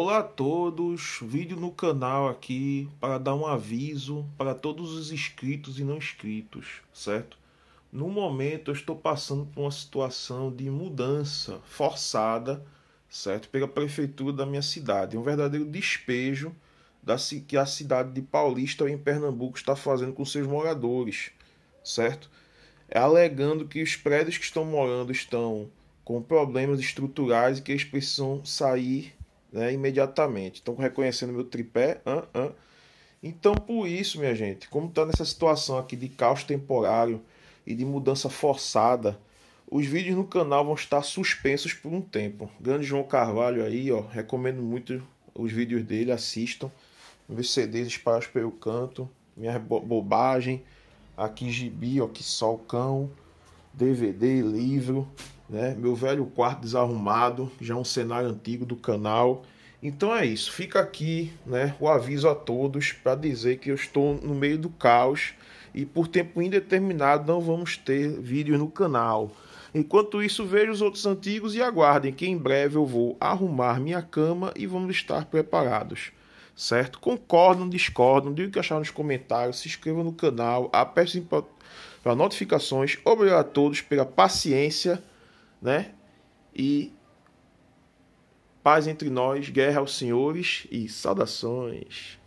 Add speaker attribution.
Speaker 1: Olá a todos, vídeo no canal aqui para dar um aviso para todos os inscritos e não inscritos, certo? No momento eu estou passando por uma situação de mudança forçada, certo? Pela prefeitura da minha cidade, é um verdadeiro despejo da, que a cidade de Paulista em Pernambuco está fazendo com seus moradores, certo? É alegando que os prédios que estão morando estão com problemas estruturais e que eles precisam sair né, imediatamente. Estão reconhecendo meu tripé. Uh, uh. Então, por isso, minha gente, como está nessa situação aqui de caos temporário e de mudança forçada, os vídeos no canal vão estar suspensos por um tempo. Grande João Carvalho aí, ó, recomendo muito os vídeos dele, assistam. Meus CDs espalhados pelo canto, minha bobagem, aqui gibi, ó, que sol cão, DVD, livro né? Meu velho quarto desarrumado, já é um cenário antigo do canal. Então é isso, fica aqui, né, o aviso a todos para dizer que eu estou no meio do caos e por tempo indeterminado não vamos ter vídeo no canal. Enquanto isso, vejam os outros antigos e aguardem que em breve eu vou arrumar minha cama e vamos estar preparados. Certo? Concordam, discordam, digam o que acharam nos comentários, se inscrevam no canal, apertem para notificações. Obrigado a todos pela paciência né? E paz entre nós, guerra aos senhores e saudações.